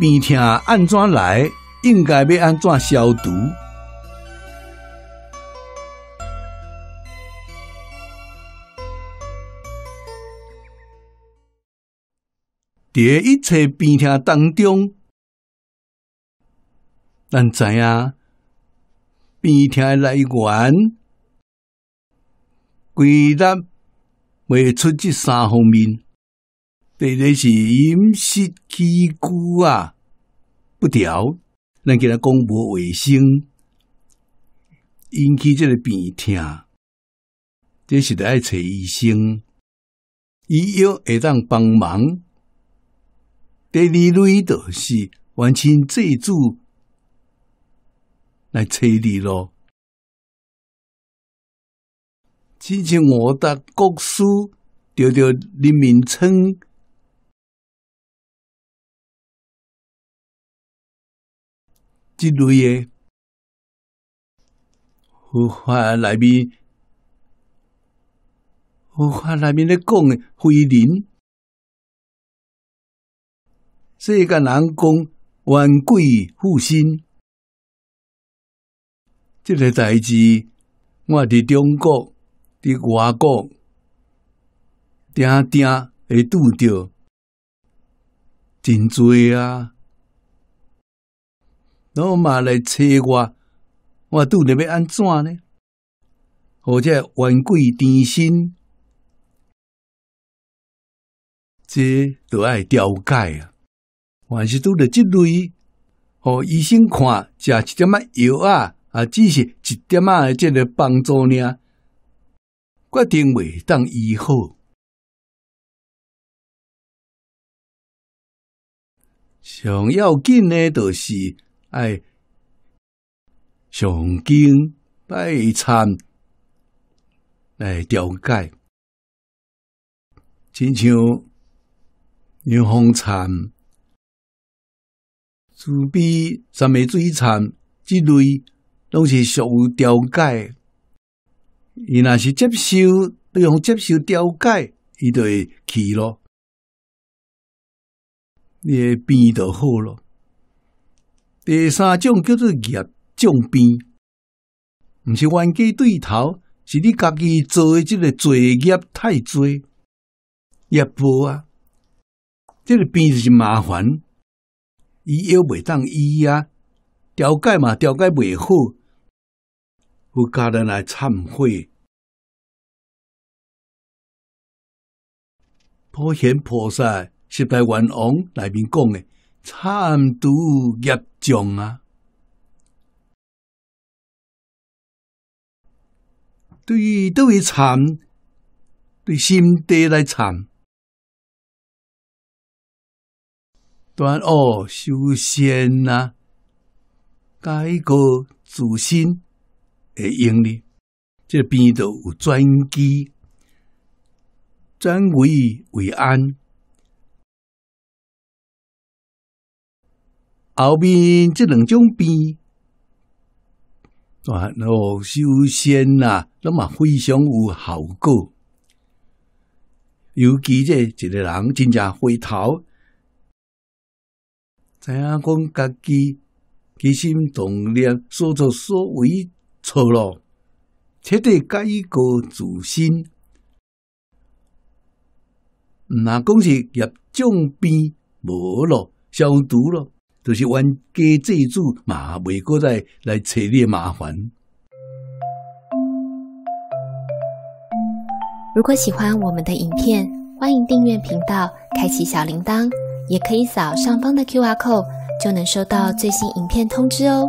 鼻涕安怎来？应该要安怎消毒？在一切鼻涕当中，咱知影鼻涕的来源归纳未出这三方面。第类是饮食起居啊不调，能给他公婆卫生，引起这个病痛，这是得爱找医生，医药会当帮忙。第二类就是完全自主来处理咯。之前我的国书调调里面称。即类诶佛法内面，佛法内面咧讲诶非人，世间人讲万鬼附身，这个代志，我伫中国、伫外国，定定会拄着真多啊。老嘛来找我，我拄着要安怎呢？或者万鬼缠身，这都爱调解啊。凡是拄着即类，互医生看，食一点仔药啊？啊，只是一点仔诶，即个帮助呢，决定未当医好。上要紧诶，著是。哎，上经拜参来调解，亲像牛佛参、慈悲三昧水参之类，拢是属于调解。伊若是接受，用接受调解，伊就会去咯，也病就好咯。第三种叫做业障病，毋是冤家对头，是你家己做诶，即个作业太多，业报啊，这个病是麻烦，医药袂当医啊，调解嘛调解袂好，有家人来忏悔，普贤菩萨是大愿王内面讲诶，忏除业。将啊，对，对禅，对心地来禅，断恶修善啊，改过自新而用力，这边头有转机，转危为安。后面这两种病，哇！那修仙啊，那么非常有效果，尤其这一个人真正回头，知影讲？家己其心动念，所作所为错了，彻底改过自新。那讲是药，种病无咯，消毒咯。就是冤家债主嘛，未过在来找你麻烦。如果喜欢我们的影片，欢迎订阅频道，开启小铃铛，也可以扫上方的 Q R code，就能收到最新影片通知哦。